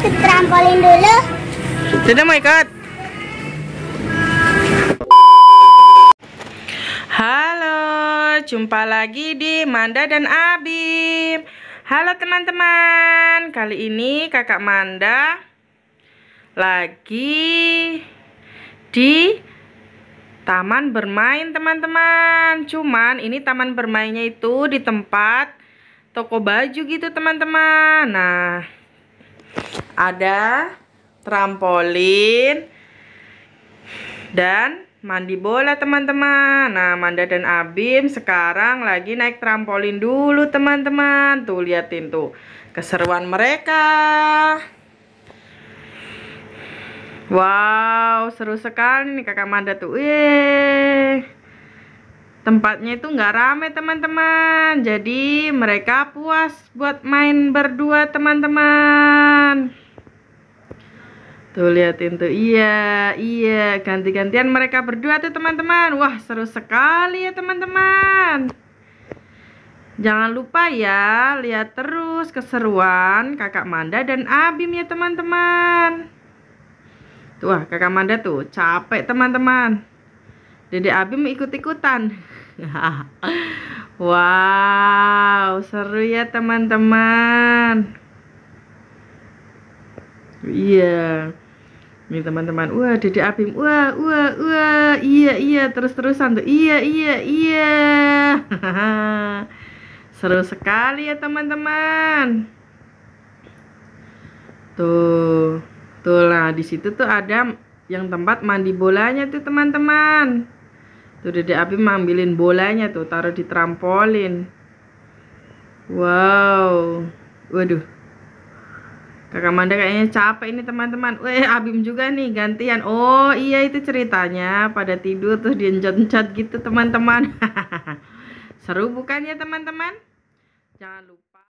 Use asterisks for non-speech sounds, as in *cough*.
ke trampolin dulu? Tidak mau ikut. Halo, jumpa lagi di Manda dan Abim. Halo teman-teman, kali ini kakak Manda lagi di taman bermain teman-teman cuman ini taman bermainnya itu di tempat toko baju gitu teman-teman nah ada trampolin dan mandi bola teman-teman nah Manda dan Abim sekarang lagi naik trampolin dulu teman-teman tuh liatin tuh keseruan mereka wow seru sekali nih kakak Manda tuh Yeay. tempatnya itu nggak rame teman-teman jadi mereka puas buat main berdua teman-teman Tuh liatin tuh. Iya, iya, ganti-gantian mereka berdua tuh teman-teman. Wah, seru sekali ya teman-teman. Jangan lupa ya, lihat terus keseruan Kakak Manda dan Abim ya teman-teman. Tuh, ah, Kakak Manda tuh capek teman-teman. Dede Abim ikut-ikutan. *laughs* wow, seru ya teman-teman. Iya. -teman. Yeah ini teman-teman wah dede Abim wah wah wah iya iya terus-terusan tuh iya iya iya *laughs* seru sekali ya teman-teman tuh tuh lah di situ tuh ada yang tempat mandi bolanya tuh teman-teman tuh dede Abim ambilin bolanya tuh taruh di trampolin wow waduh Kakak Manda kayaknya capek ini teman-teman. Weh, Abim juga nih gantian. Oh, iya itu ceritanya pada tidur terus dia encet gitu teman-teman. *laughs* Seru bukannya teman-teman? Jangan lupa